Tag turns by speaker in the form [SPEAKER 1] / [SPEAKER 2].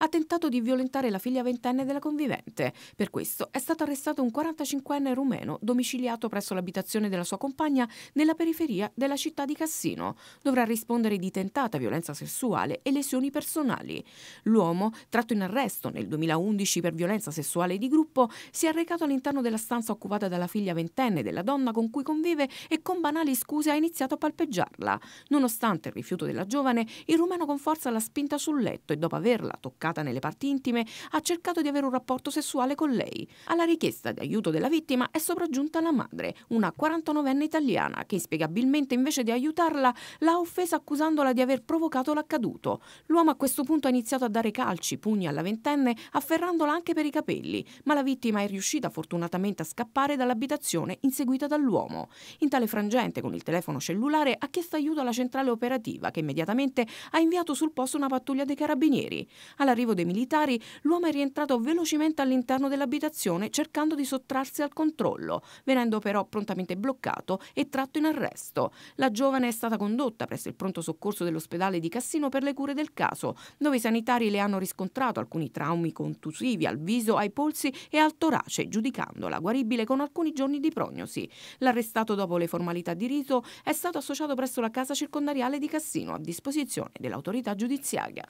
[SPEAKER 1] ha tentato di violentare la figlia ventenne della convivente. Per questo è stato arrestato un 45enne rumeno domiciliato presso l'abitazione della sua compagna nella periferia della città di Cassino. Dovrà rispondere di tentata violenza sessuale e lesioni personali. L'uomo, tratto in arresto nel 2011 per violenza sessuale di gruppo, si è recato all'interno della stanza occupata dalla figlia ventenne della donna con cui convive e con banali scuse ha iniziato a palpeggiarla. Nonostante il rifiuto della giovane, il rumeno con forza l'ha spinta sul letto e dopo averla toccata toccata nelle parti intime, ha cercato di avere un rapporto sessuale con lei. Alla richiesta di aiuto della vittima è sopraggiunta la madre, una 49enne italiana, che inspiegabilmente invece di aiutarla l'ha offesa accusandola di aver provocato l'accaduto. L'uomo a questo punto ha iniziato a dare calci, pugni alla ventenne, afferrandola anche per i capelli, ma la vittima è riuscita fortunatamente a scappare dall'abitazione inseguita dall'uomo. In tale frangente, con il telefono cellulare, ha chiesto aiuto alla centrale operativa, che immediatamente ha inviato sul posto una pattuglia dei carabinieri. Alla l'arrivo dei militari, l'uomo è rientrato velocemente all'interno dell'abitazione cercando di sottrarsi al controllo, venendo però prontamente bloccato e tratto in arresto. La giovane è stata condotta presso il pronto soccorso dell'ospedale di Cassino per le cure del caso, dove i sanitari le hanno riscontrato alcuni traumi contusivi al viso, ai polsi e al torace, giudicandola guaribile con alcuni giorni di prognosi. L'arrestato dopo le formalità di rito è stato associato presso la casa circondariale di Cassino a disposizione dell'autorità giudiziaria.